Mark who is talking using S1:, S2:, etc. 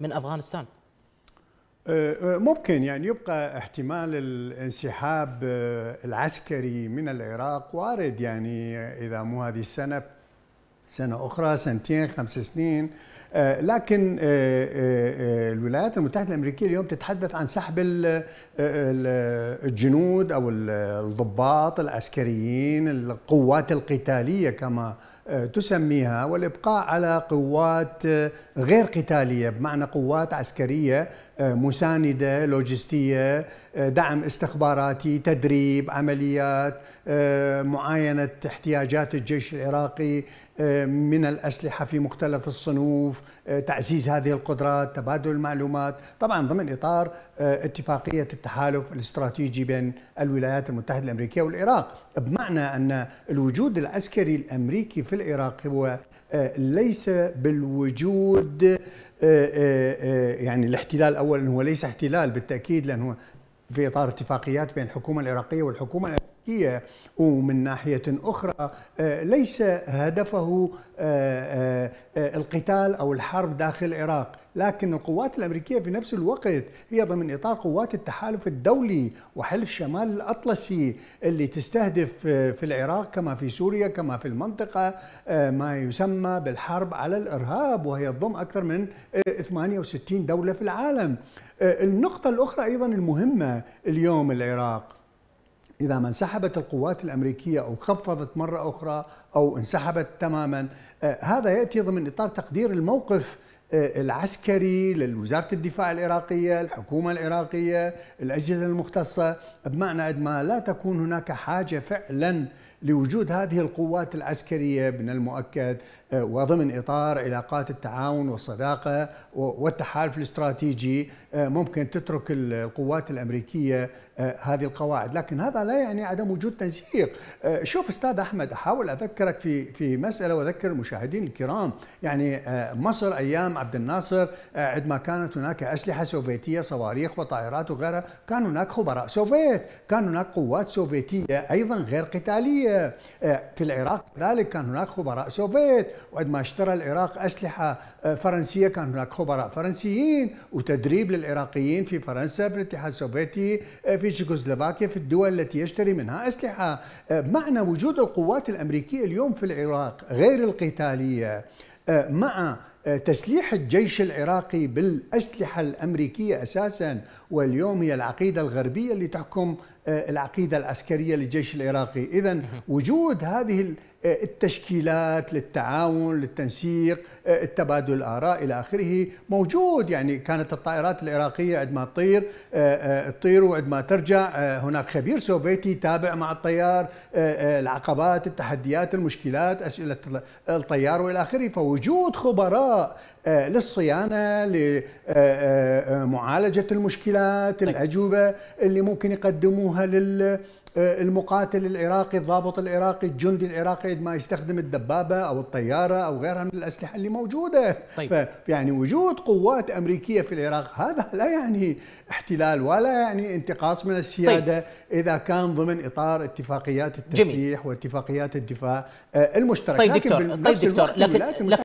S1: من افغانستان؟ أه، أه، ممكن يعني يبقى احتمال الانسحاب أه، العسكري من العراق وارد يعني اذا مو هذه السنه سنه اخرى سنتين خمس سنين آه، لكن آه، آه، الولايات المتحدة الأمريكية اليوم تتحدث عن سحب الجنود أو الضباط العسكريين القوات القتالية كما تسميها والابقاء على قوات غير قتاليه بمعنى قوات عسكريه مسانده لوجستيه دعم استخباراتي تدريب عمليات معاينه احتياجات الجيش العراقي من الاسلحه في مختلف الصنوف آه، تعزيز هذه القدرات تبادل المعلومات طبعا ضمن إطار آه، اتفاقية التحالف الاستراتيجي بين الولايات المتحدة الأمريكية والعراق بمعنى أن الوجود العسكري الأمريكي في العراق هو آه، ليس بالوجود يعني الاحتلال أولا هو ليس احتلال بالتأكيد لأنه في إطار اتفاقيات بين الحكومة العراقية والحكومة الأمريكية ومن ناحية أخرى آه، ليس هدفه آه، آه، القتال أو الحرب داخل العراق لكن القوات الأمريكية في نفس الوقت هي ضمن إطار قوات التحالف الدولي وحلف شمال الأطلسي اللي تستهدف في العراق كما في سوريا كما في المنطقة ما يسمى بالحرب على الإرهاب وهي تضم أكثر من 68 دولة في العالم النقطة الأخرى أيضا المهمة اليوم العراق إذا ما انسحبت القوات الأمريكية أو خفضت مرة أخرى أو انسحبت تماما آه، هذا يأتي ضمن إطار تقدير الموقف آه، العسكري لوزارة الدفاع العراقية الحكومة العراقية الأجهزة المختصة بمعنى عندما لا تكون هناك حاجة فعلا لوجود هذه القوات العسكرية من المؤكد آه، وضمن اطار علاقات التعاون والصداقه والتحالف الاستراتيجي آه، ممكن تترك القوات الامريكيه آه، هذه القواعد، لكن هذا لا يعني عدم وجود تنسيق. شوف استاذ احمد احاول اذكرك في في مساله واذكر المشاهدين الكرام، يعني مصر ايام عبد الناصر عندما كانت هناك اسلحه سوفيتيه صواريخ وطائرات وغيرها، كان هناك خبراء سوفيت، كان هناك قوات سوفيتيه ايضا غير قتاليه. في العراق كذلك كان هناك خبراء سوفيت وقد ما اشترى العراق أسلحة آه، فرنسية كان هناك خبراء فرنسيين وتدريب للعراقيين في فرنسا في الاتحاد السوفيتي آه، في تشيكوسلوفاكيا في الدول التي يشتري منها أسلحة آه، معنى وجود القوات الأمريكية اليوم في العراق غير القتالية مع تسليح الجيش العراقي بالأسلحة الأمريكية أساسا واليوم هي العقيدة الغربية اللي تحكم آه، العقيدة العسكرية للجيش العراقي إذا وجود هذه آه، التشكيلات للتعاون للتنسيق آه، التبادل الآراء إلى آخره موجود يعني كانت الطائرات العراقية عندما تطير تطير وعندما ترجع هناك خبير سوفيتي تابع مع الطيار العقبات التحديات المشكلات أسئلة الطيار وإلى آخره فوجود خبراء آه، للصيانه لمعالجه آه، آه، المشكلات طيب. الاجوبه اللي ممكن يقدموها لل المقاتل العراقي الضابط العراقي الجندي العراقي عندما يستخدم الدبابه او الطياره او غيرها من الاسلحه اللي موجوده طيب. يعني وجود قوات امريكيه في العراق هذا لا يعني احتلال ولا يعني انتقاص من السياده طيب. اذا كان ضمن اطار اتفاقيات التسليح جميل. واتفاقيات الدفاع المشتركة طيب دكتور طيب دكتور لكن, لكن